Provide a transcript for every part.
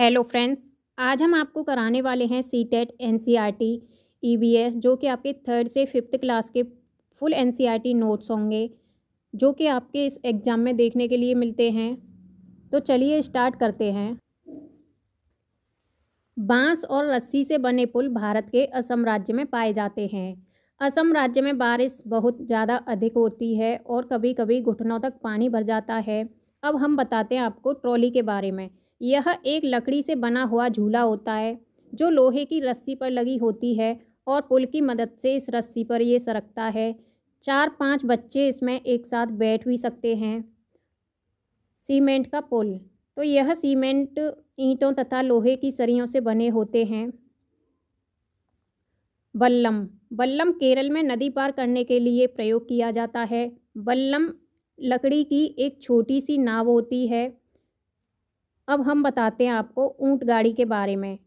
Hello friends आज हम आपको कराने वाले हैं C TET N C R T E B S जो कि आपके थर्ड से फिफ्थ क्लास के full N C R T notes होंगे जो कि आपके इस एग्ज़ाम में देखने के लिए मिलते हैं तो चलिए स्टार्ट करते हैं बांस और रस्सी से बने पुल भारत के असम राज्य में पाए जाते हैं असम राज्य में बारिश बहुत ज़्यादा अधिक होती है और कभी कभी घुटनों तक पानी भर जाता है अब हम बताते हैं आपको ट्रॉली के बारे में यह एक लकड़ी से बना हुआ झूला होता है जो लोहे की रस्सी पर लगी होती है और पुल की मदद से इस रस्सी पर ये सरकता है चार पांच बच्चे इसमें एक साथ बैठ भी सकते हैं सीमेंट का पुल तो यह सीमेंट ईंटों तथा लोहे की सरियों से बने होते हैं बल्लम बल्लम केरल में नदी पार करने के लिए प्रयोग किया जाता है बल्लम लकड़ी की एक छोटी सी नाव होती है अब हम बताते हैं आपको ऊँट गाड़ी के बारे में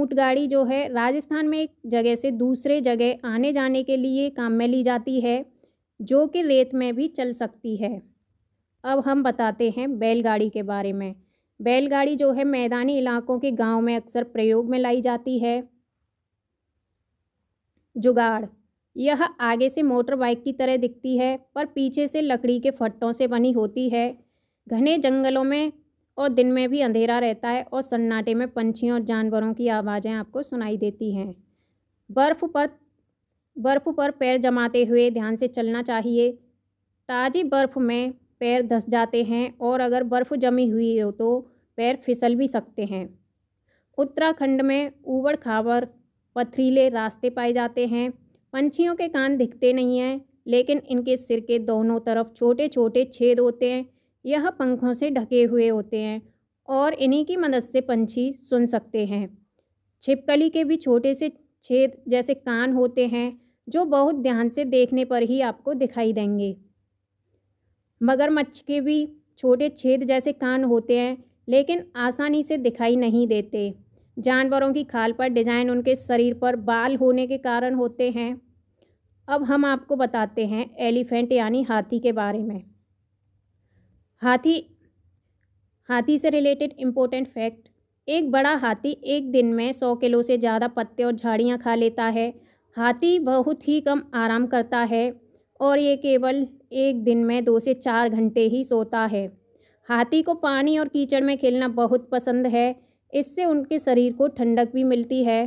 ऊँट गाड़ी जो है राजस्थान में एक जगह से दूसरे जगह आने जाने के लिए काम में ली जाती है जो कि रेत में भी चल सकती है अब हम बताते हैं बैलगाड़ी के बारे में बैलगाड़ी जो है मैदानी इलाकों के गांव में अक्सर प्रयोग में लाई जाती है जुगाड़ यह आगे से मोटर बाइक की तरह दिखती है पर पीछे से लकड़ी के फट्टों से बनी होती है घने जंगलों में और दिन में भी अंधेरा रहता है और सन्नाटे में पंछियों और जानवरों की आवाज़ें आपको सुनाई देती हैं बर्फ़ पर बर्फ़ पर पैर जमाते हुए ध्यान से चलना चाहिए ताज़ी बर्फ़ में पैर धस जाते हैं और अगर बर्फ़ जमी हुई हो तो पैर फिसल भी सकते हैं उत्तराखंड में ऊबड़ खाबड़ पथरीले रास्ते पाए जाते हैं पंछियों के कान दिखते नहीं हैं लेकिन इनके सिर के दोनों तरफ छोटे छोटे छेद होते हैं यह पंखों से ढके हुए होते हैं और इन्हीं की मदद से पंछी सुन सकते हैं छिपकली के भी छोटे से छेद जैसे कान होते हैं जो बहुत ध्यान से देखने पर ही आपको दिखाई देंगे मगरमच्छ के भी छोटे छेद जैसे कान होते हैं लेकिन आसानी से दिखाई नहीं देते जानवरों की खाल पर डिज़ाइन उनके शरीर पर बाल होने के कारण होते हैं अब हम आपको बताते हैं एलिफेंट यानी हाथी के बारे में हाथी हाथी से रिलेटेड इम्पोर्टेंट फैक्ट एक बड़ा हाथी एक दिन में सौ किलो से ज़्यादा पत्ते और झाड़ियाँ खा लेता है हाथी बहुत ही कम आराम करता है और ये केवल एक दिन में दो से चार घंटे ही सोता है हाथी को पानी और कीचड़ में खेलना बहुत पसंद है इससे उनके शरीर को ठंडक भी मिलती है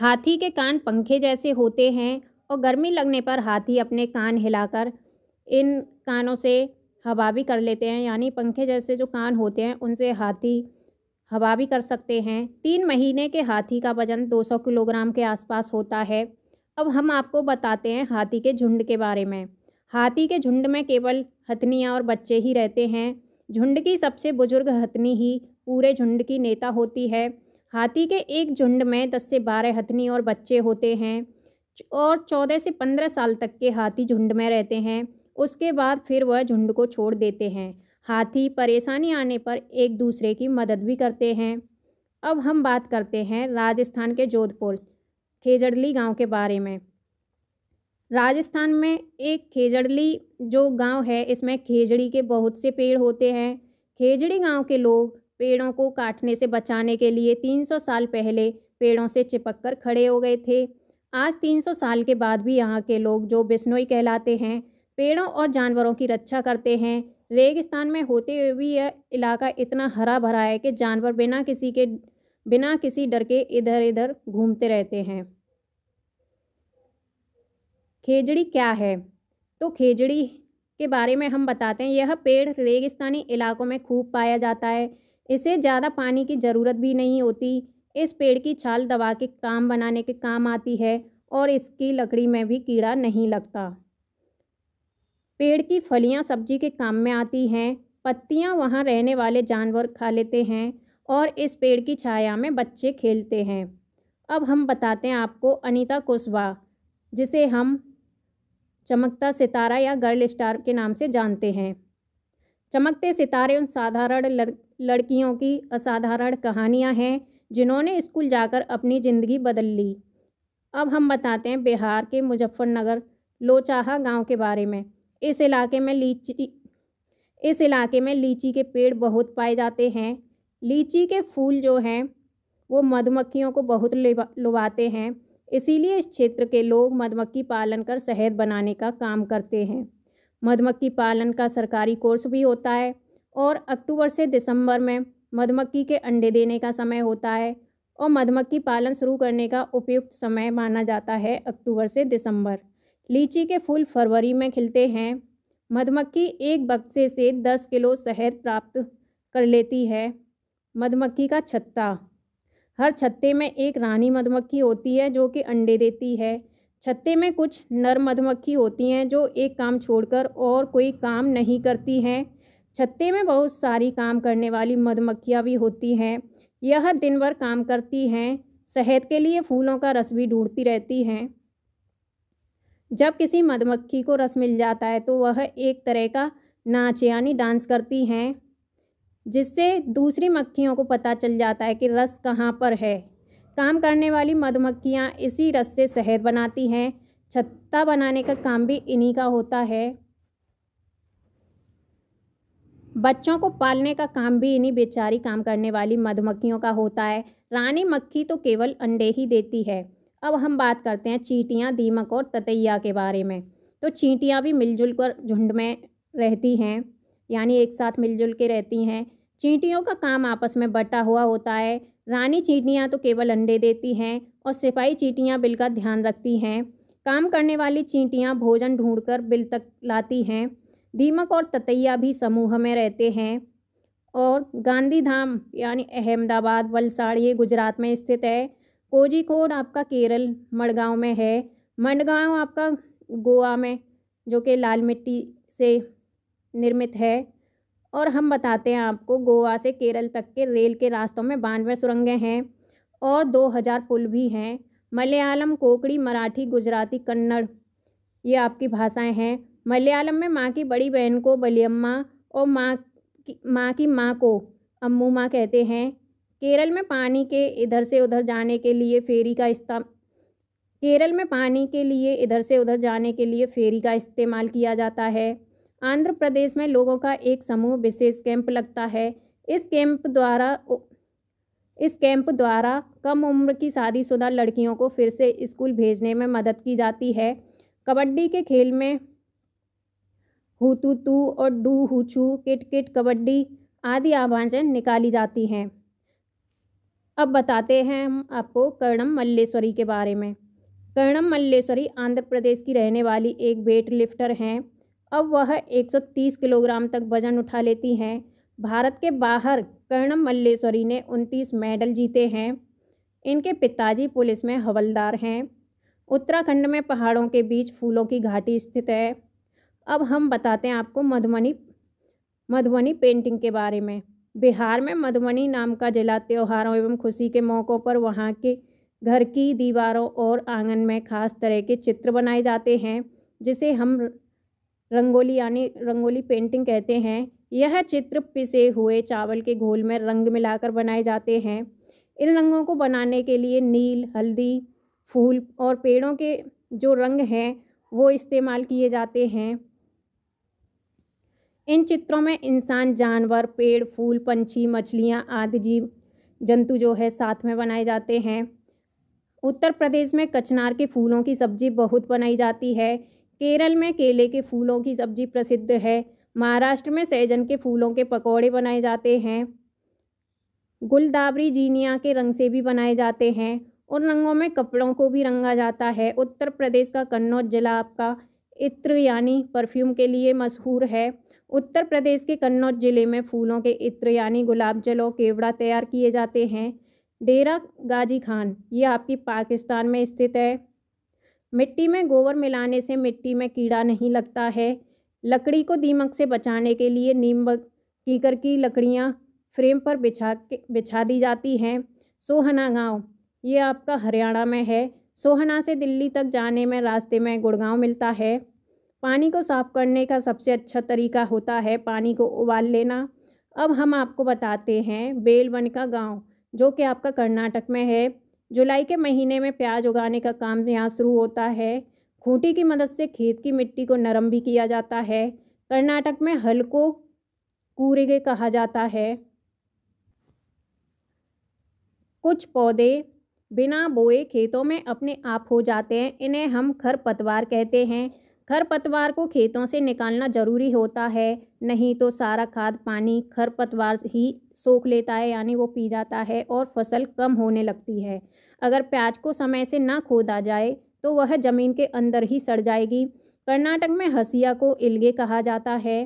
हाथी के कान पंखे जैसे होते हैं और गर्मी लगने पर हाथी अपने कान हिलाकर इन कानों से हवा भी कर लेते हैं यानी पंखे जैसे जो कान होते हैं उनसे हाथी हवा भी कर सकते हैं तीन महीने के हाथी का वज़न 200 किलोग्राम के आसपास होता है अब हम आपको बताते हैं हाथी के झुंड के बारे में हाथी के झुंड में केवल हथनियाँ और बच्चे ही रहते हैं झुंड की सबसे बुजुर्ग हथनी ही पूरे झुंड की नेता होती है हाथी के एक झुंड में दस से बारह हथनी और बच्चे होते हैं और चौदह से पंद्रह साल तक के हाथी झुंड में रहते हैं उसके बाद फिर वह झुंड को छोड़ देते हैं हाथी परेशानी आने पर एक दूसरे की मदद भी करते हैं अब हम बात करते हैं राजस्थान के जोधपुर खेजड़ली गांव के बारे में राजस्थान में एक खेजड़ली जो गांव है इसमें खेजड़ी के बहुत से पेड़ होते हैं खेजड़ी गांव के लोग पेड़ों को काटने से बचाने के लिए 300 साल पहले पेड़ों से चिपक कर खड़े हो गए थे आज 300 साल के बाद भी यहाँ के लोग जो बिश्नोई कहलाते हैं पेड़ों और जानवरों की रक्षा करते हैं रेगिस्तान में होते हुए भी यह इलाका इतना हरा भरा है कि जानवर बिना किसी के बिना किसी डर के इधर इधर घूमते रहते हैं खेजड़ी क्या है तो खेजड़ी के बारे में हम बताते हैं यह पेड़ रेगिस्तानी इलाकों में खूब पाया जाता है इसे ज़्यादा पानी की ज़रूरत भी नहीं होती इस पेड़ की छाल दवा के काम बनाने के काम आती है और इसकी लकड़ी में भी कीड़ा नहीं लगता पेड़ की फलियां सब्जी के काम में आती हैं पत्तियां वहां रहने वाले जानवर खा लेते हैं और इस पेड़ की छाया में बच्चे खेलते हैं अब हम बताते हैं आपको अनीता कुशवा जिसे हम चमकता सितारा या गर्ल स्टार के नाम से जानते हैं चमकते सितारे उन साधारण लड़, लड़कियों की असाधारण कहानियां हैं जिन्होंने स्कूल जाकर अपनी ज़िंदगी बदल ली अब हम बताते हैं बिहार के मुजफ्फरनगर लोचाहा गांव के बारे में इस इलाके में लीची इस इलाके में लीची के पेड़ बहुत पाए जाते हैं लीची के फूल जो हैं वो मधुमक्खियों को बहुत लुभाते हैं इसीलिए इस क्षेत्र के लोग मधुमक्खी पालन कर शहद बनाने का काम करते हैं मधुमक्खी पालन का सरकारी कोर्स भी होता है और अक्टूबर से दिसंबर में मधुमक्खी के अंडे देने का समय होता है और मधुमक्खी पालन शुरू करने का उपयुक्त समय माना जाता है अक्टूबर से दिसंबर लीची के फूल फरवरी में खिलते हैं मधुमक्खी एक बक्से से दस किलो शहद प्राप्त कर लेती है मधुमक्खी का छत्ता हर छत्ते में एक रानी मधुमक्खी होती है जो कि अंडे देती है छत्ते में कुछ नर मधुमक्खी होती हैं जो एक काम छोड़कर और कोई काम नहीं करती हैं छत्ते में बहुत सारी काम करने वाली मधुमक्खियाँ भी होती हैं यह दिन भर काम करती हैं शहद के लिए फूलों का रस भी ढूंढती रहती हैं जब किसी मधुमक्खी को रस मिल जाता है तो वह एक तरह का नाच यानी डांस करती हैं जिससे दूसरी मक्खियों को पता चल जाता है कि रस कहाँ पर है काम करने वाली मधुमक्खियाँ इसी रस से शहद बनाती हैं छत्ता बनाने का काम भी इन्हीं का होता है बच्चों को पालने का काम भी इन्हीं बेचारी काम करने वाली मधुमक्खियों का होता है रानी मक्खी तो केवल अंडे ही देती है अब हम बात करते हैं चींटियाँ दीमक और ततैया के बारे में तो चींटियाँ भी मिलजुल कर झुंड में रहती हैं यानी एक साथ मिलजुल के रहती हैं चींटियों का काम आपस में बटा हुआ होता है रानी चींटियाँ तो केवल अंडे देती हैं और सिपाही चींटियाँ बिल का ध्यान रखती हैं काम करने वाली चींटियाँ भोजन ढूंढकर बिल तक लाती हैं दीमक और ततैया भी समूह में रहते हैं और गांधी धाम यानी अहमदाबाद वलसाड़ ये गुजरात में स्थित है कोड आपका केरल मड़गांव में है मंडगांव आपका गोवा में जो कि लाल मिट्टी से निर्मित है और हम बताते हैं आपको गोवा से केरल तक के रेल के रास्तों में बानवे सुरंगें हैं और 2000 पुल भी हैं मलयालम कोकड़ी मराठी गुजराती कन्नड़ ये आपकी भाषाएं हैं मलयालम में माँ की बड़ी बहन को बलियम्मा और माँ की माँ की माँ को अम्मू माँ कहते हैं केरल में पानी के इधर से उधर जाने के लिए फेरी का इस्तेमाल केरल में पानी के लिए इधर से उधर जाने के लिए फेरी का इस्तेमाल किया जाता है आंध्र प्रदेश में लोगों का एक समूह विशेष कैंप लगता है इस कैंप द्वारा इस कैंप द्वारा कम उम्र की शादीशुदा लड़कियों को फिर से स्कूल भेजने में मदद की जाती है कबड्डी के खेल में हुतुतु और डू हुचू किट किट कबड्डी आदि आभाजन निकाली जाती हैं अब बताते हैं हम आपको कर्णम मल्लेश्वरी के बारे में कर्णम मल्लेश्वरी आंध्र प्रदेश की रहने वाली एक वेट लिफ्टर हैं अब वह 130 किलोग्राम तक वजन उठा लेती हैं भारत के बाहर कर्णम मल्लेश्वरी ने 29 मेडल जीते हैं इनके पिताजी पुलिस में हवलदार हैं उत्तराखंड में पहाड़ों के बीच फूलों की घाटी स्थित है अब हम बताते हैं आपको मधुबनी मधुबनी पेंटिंग के बारे में बिहार में मधुबनी नाम का जिला त्योहारों एवं खुशी के मौक़ों पर वहाँ के घर की दीवारों और आंगन में खास तरह के चित्र बनाए जाते हैं जिसे हम रंगोली यानी रंगोली पेंटिंग कहते हैं यह चित्र पिसे हुए चावल के घोल में रंग मिलाकर बनाए जाते हैं इन रंगों को बनाने के लिए नील हल्दी फूल और पेड़ों के जो रंग हैं वो इस्तेमाल किए जाते हैं इन चित्रों में इंसान जानवर पेड़ फूल पंछी मछलियाँ आदि जीव जंतु जो है साथ में बनाए जाते हैं उत्तर प्रदेश में कचनार के फूलों की सब्जी बहुत बनाई जाती है केरल में केले के फूलों की सब्जी प्रसिद्ध है महाराष्ट्र में सहजन के फूलों के पकौड़े बनाए जाते हैं गुलदाबरी जीनिया के रंग से भी बनाए जाते हैं उन रंगों में कपड़ों को भी रंगा जाता है उत्तर प्रदेश का कन्नौज जिला आपका इत्र यानी परफ्यूम के लिए मशहूर है उत्तर प्रदेश के कन्नौज जिले में फूलों के इत्र यानी गुलाब जल और केवड़ा तैयार किए जाते हैं डेरा गाजी खान ये आपकी पाकिस्तान में स्थित है मिट्टी में गोबर मिलाने से मिट्टी में कीड़ा नहीं लगता है लकड़ी को दीमक से बचाने के लिए नीम कीकर की लकड़ियाँ फ्रेम पर बिछा के बिछा दी जाती हैं सोहना गांव ये आपका हरियाणा में है सोहना से दिल्ली तक जाने में रास्ते में गुड़गांव मिलता है पानी को साफ़ करने का सबसे अच्छा तरीका होता है पानी को उबाल लेना अब हम आपको बताते हैं बेलवन का गांव जो कि आपका कर्नाटक में है जुलाई के महीने में प्याज उगाने का काम यहाँ शुरू होता है खूंटी की मदद से खेत की मिट्टी को नरम भी किया जाता है कर्नाटक में हल को कूरेगे कहा जाता है कुछ पौधे बिना बोए खेतों में अपने आप हो जाते हैं इन्हें हम खरपतवार कहते हैं खरपतवार को खेतों से निकालना ज़रूरी होता है नहीं तो सारा खाद पानी खरपतवार ही सोख लेता है यानी वो पी जाता है और फसल कम होने लगती है अगर प्याज को समय से ना खोदा जाए तो वह ज़मीन के अंदर ही सड़ जाएगी कर्नाटक में हसिया को इलगे कहा जाता है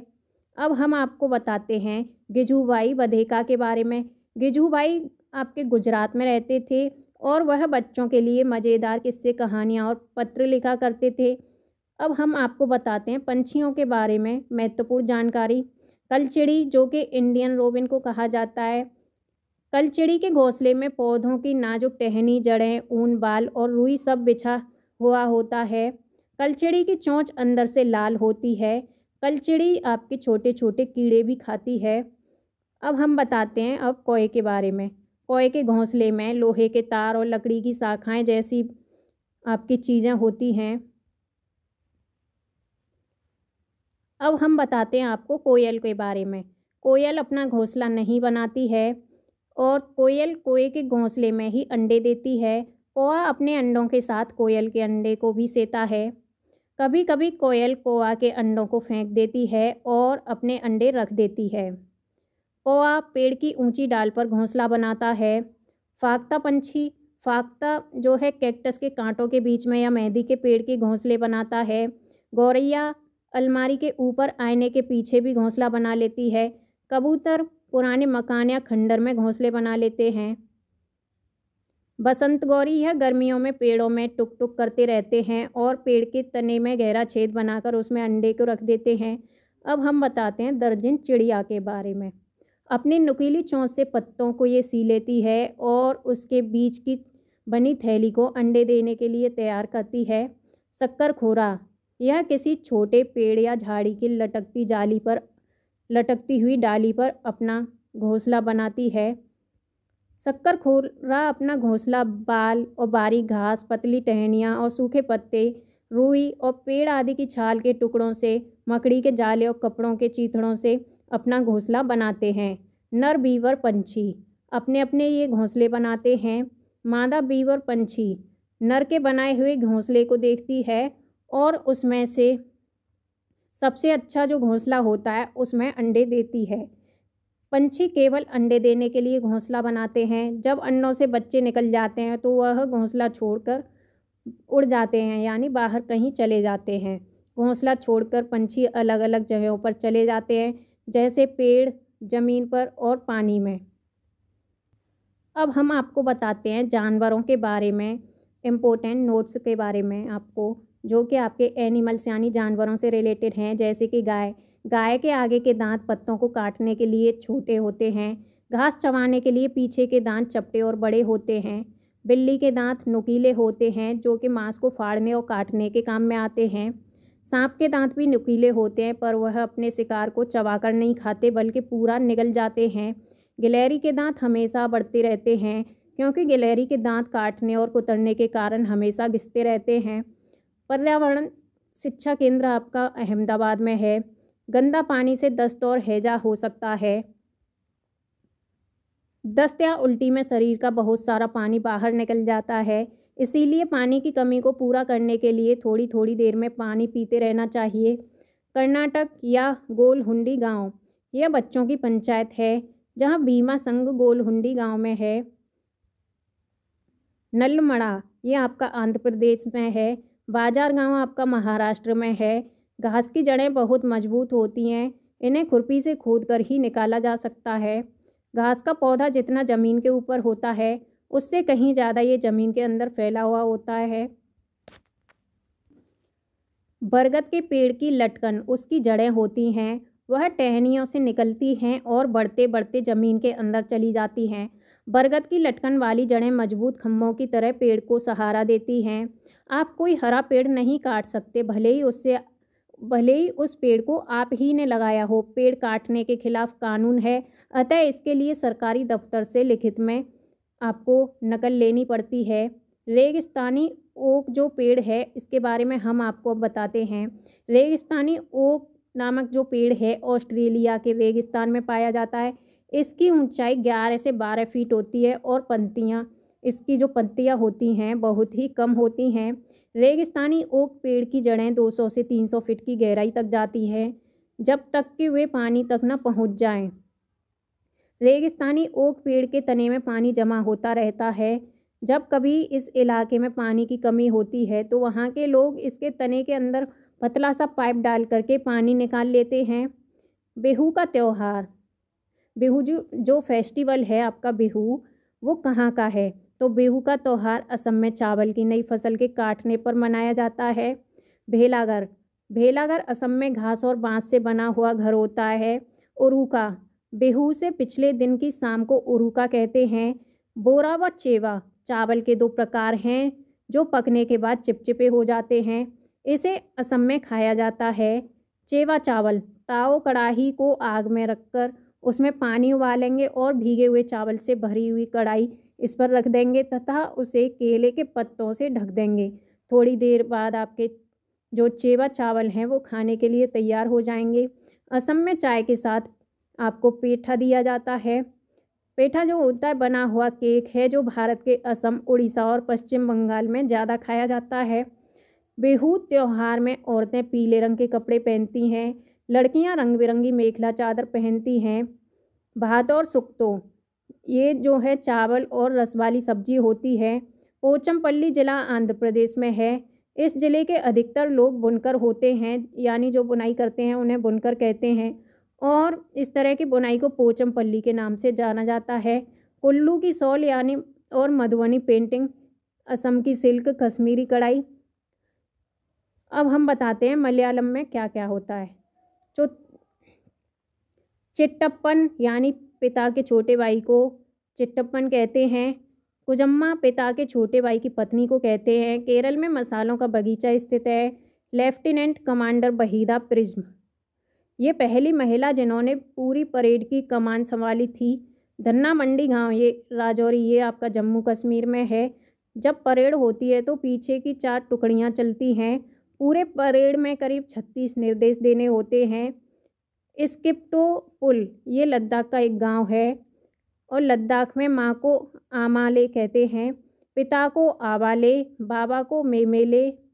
अब हम आपको बताते हैं गिजूबाई वधेका के बारे में गिजूबाई आपके गुजरात में रहते थे और वह बच्चों के लिए मज़ेदार किस्से कहानियाँ और पत्र लिखा करते थे अब हम आपको बताते हैं पंछियों के बारे में महत्वपूर्ण जानकारी कलचिड़ी जो कि इंडियन रोबिन को कहा जाता है कलचिड़ी के घोंसले में पौधों की नाजुक टहनी जड़ें ऊन बाल और रुई सब बिछा हुआ होता है कलचिड़ी की चोंच अंदर से लाल होती है कलचिड़ी आपके छोटे छोटे कीड़े भी खाती है अब हम बताते हैं अब कोए के बारे में कोए के घोंसले में लोहे के तार और लकड़ी की शाखाएँ जैसी आपकी चीज़ें होती हैं अब हम बताते हैं आपको कोयल के बारे में कोयल अपना घोंसला नहीं बनाती है और कोयल कोए के घोंसले में ही अंडे देती है कोआ अपने अंडों के साथ कोयल के अंडे को भी सेता है कभी कभी कोयल कोआ के अंडों को फेंक देती है और अपने अंडे रख देती है कोआ पेड़ की ऊंची डाल पर घोंसला बनाता है फाकता पंछी फाकता जो है कैक्टस के कांटों के बीच में या मेहंदी के पेड़ के घोंसले बनाता है गौरैया अलमारी के ऊपर आईने के पीछे भी घोंसला बना लेती है कबूतर पुराने मकान या खंडर में घोंसले बना लेते हैं बसंत गौरी यह गर्मियों में पेड़ों में टुक टुक करते रहते हैं और पेड़ के तने में गहरा छेद बनाकर उसमें अंडे को रख देते हैं अब हम बताते हैं दर्जन चिड़िया के बारे में अपने नुकीली चोंच से पत्तों को ये सी लेती है और उसके बीच की बनी थैली को अंडे देने के लिए तैयार करती है शक्कर खोरा यह किसी छोटे पेड़ या झाड़ी की लटकती जाली पर लटकती हुई डाली पर अपना घोंसला बनाती है शक्कर खोरा अपना घोंसला बाल और बारीक घास पतली टहनियाँ और सूखे पत्ते रुई और पेड़ आदि की छाल के टुकड़ों से मकड़ी के जाले और कपड़ों के चीथड़ों से अपना घोंसला बनाते हैं नर बीवर पंछी अपने अपने ये घोंसले बनाते हैं मादा बीवर पंछी नर के बनाए हुए घोंसले को देखती है और उसमें से सबसे अच्छा जो घोंसला होता है उसमें अंडे देती है पंछी केवल अंडे देने के लिए घोंसला बनाते हैं जब अंडों से बच्चे निकल जाते हैं तो वह घोंसला छोड़कर उड़ जाते हैं यानी बाहर कहीं चले जाते हैं घोंसला छोड़कर पंछी अलग अलग जगहों पर चले जाते हैं जैसे पेड़ ज़मीन पर और पानी में अब हम आपको बताते हैं जानवरों के बारे में इम्पोर्टेंट नोट्स के बारे में आपको जो कि आपके एनिमल्स यानी जानवरों से रिलेटेड हैं जैसे कि गाय गाय के आगे के दांत पत्तों को काटने के लिए छोटे होते हैं घास चबाने के लिए पीछे के दांत चपटे और बड़े होते हैं बिल्ली के दांत नुकीले होते हैं जो कि मांस को फाड़ने और काटने के काम में आते हैं सांप के दांत भी नुकीले होते हैं पर वह अपने शिकार को चबाकर नहीं खाते बल्कि पूरा निगल जाते हैं गिलहरी के दांत हमेशा बढ़ते रहते हैं क्योंकि गिलहरी के दांत काटने और कुतरने के कारण हमेशा घिसते रहते हैं पर्यावरण शिक्षा केंद्र आपका अहमदाबाद में है गंदा पानी से दस्त और हैजा हो सकता है दस्त या उल्टी में शरीर का बहुत सारा पानी बाहर निकल जाता है इसीलिए पानी की कमी को पूरा करने के लिए थोड़ी थोड़ी देर में पानी पीते रहना चाहिए कर्नाटक या गोलहुंडी गांव यह बच्चों की पंचायत है जहां भीमा संघ गोलहुंडी गांव में है नलमड़ा यह आपका आंध्र प्रदेश में है बाजार गांव आपका महाराष्ट्र में है घास की जड़ें बहुत मजबूत होती हैं इन्हें खुरपी से खोद कर ही निकाला जा सकता है घास का पौधा जितना ज़मीन के ऊपर होता है उससे कहीं ज़्यादा ये ज़मीन के अंदर फैला हुआ होता है बरगद के पेड़ की लटकन उसकी जड़ें होती हैं वह टहनियों से निकलती हैं और बढ़ते बढ़ते ज़मीन के अंदर चली जाती हैं बरगद की लटकन वाली जड़ें मजबूत खम्भों की तरह पेड़ को सहारा देती हैं आप कोई हरा पेड़ नहीं काट सकते भले ही उससे भले ही उस पेड़ को आप ही ने लगाया हो पेड़ काटने के खिलाफ कानून है अतः इसके लिए सरकारी दफ्तर से लिखित में आपको नकल लेनी पड़ती है रेगिस्तानी ओक जो पेड़ है इसके बारे में हम आपको बताते हैं रेगिस्तानी ओक नामक जो पेड़ है ऑस्ट्रेलिया के रेगिस्तान में पाया जाता है इसकी ऊंचाई 11 से 12 फीट होती है और पंतियाँ इसकी जो पत्तियाँ होती हैं बहुत ही कम होती हैं रेगिस्तानी ओक पेड़ की जड़ें 200 से 300 फीट की गहराई तक जाती है जब तक कि वे पानी तक न पहुंच जाएं। रेगिस्तानी ओक पेड़ के तने में पानी जमा होता रहता है जब कभी इस इलाके में पानी की कमी होती है तो वहाँ के लोग इसके तने के अंदर पतला सा पाइप डाल करके पानी निकाल लेते हैं बेहू का त्यौहार बेहू जो जो फेस्टिवल है आपका बेहू वो कहाँ का है तो बेहू का त्यौहार असम में चावल की नई फसल के काटने पर मनाया जाता है भेलाघर भेलाघर असम में घास और बांस से बना हुआ घर होता है उरुका बेहू से पिछले दिन की शाम को उरूका कहते हैं बोरा व चेवा चावल के दो प्रकार हैं जो पकने के बाद चिपचिपे हो जाते हैं इसे असम में खाया जाता है चेवा चावल ताओ कढ़ाही को आग में रखकर उसमें पानी उबालेंगे और भीगे हुए चावल से भरी हुई कढ़ाई इस पर रख देंगे तथा उसे केले के पत्तों से ढक देंगे थोड़ी देर बाद आपके जो चेवा चावल हैं वो खाने के लिए तैयार हो जाएंगे असम में चाय के साथ आपको पेठा दिया जाता है पेठा जो होता है बना हुआ केक है जो भारत के असम उड़ीसा और पश्चिम बंगाल में ज़्यादा खाया जाता है बेहू त्यौहार में औरतें पीले रंग के कपड़े पहनती हैं लड़कियां रंग बिरंगी मेखला चादर पहनती हैं भात और सुक्तो ये जो है चावल और रस वाली सब्जी होती है पोचमपल्ली ज़िला आंध्र प्रदेश में है इस ज़िले के अधिकतर लोग बुनकर होते हैं यानी जो बुनाई करते हैं उन्हें बुनकर कहते हैं और इस तरह की बुनाई को पोचमपल्ली के नाम से जाना जाता है कुल्लू की सॉल यानी और मधुबनी पेंटिंग असम की सिल्क कश्मीरी कढ़ाई अब हम बताते हैं मलयालम में क्या क्या होता है चो चिट्टप्पन यानी पिता के छोटे भाई को चिट्टप्पन कहते हैं कुजम्मा पिता के छोटे भाई की पत्नी को कहते हैं केरल में मसालों का बगीचा स्थित है लेफ्टिनेंट कमांडर बहीदा प्रिज्म ये पहली महिला जिन्होंने पूरी परेड की कमान संभाली थी धन्ना मंडी गांव ये राजौरी ये आपका जम्मू कश्मीर में है जब परेड होती है तो पीछे की चार टुकड़ियां चलती हैं पूरे परेड में करीब छत्तीस निर्देश देने होते हैं स्किप्टो पुल ये लद्दाख का एक गांव है और लद्दाख में माँ को आमाले कहते हैं पिता को आवाले बाबा को मेमेले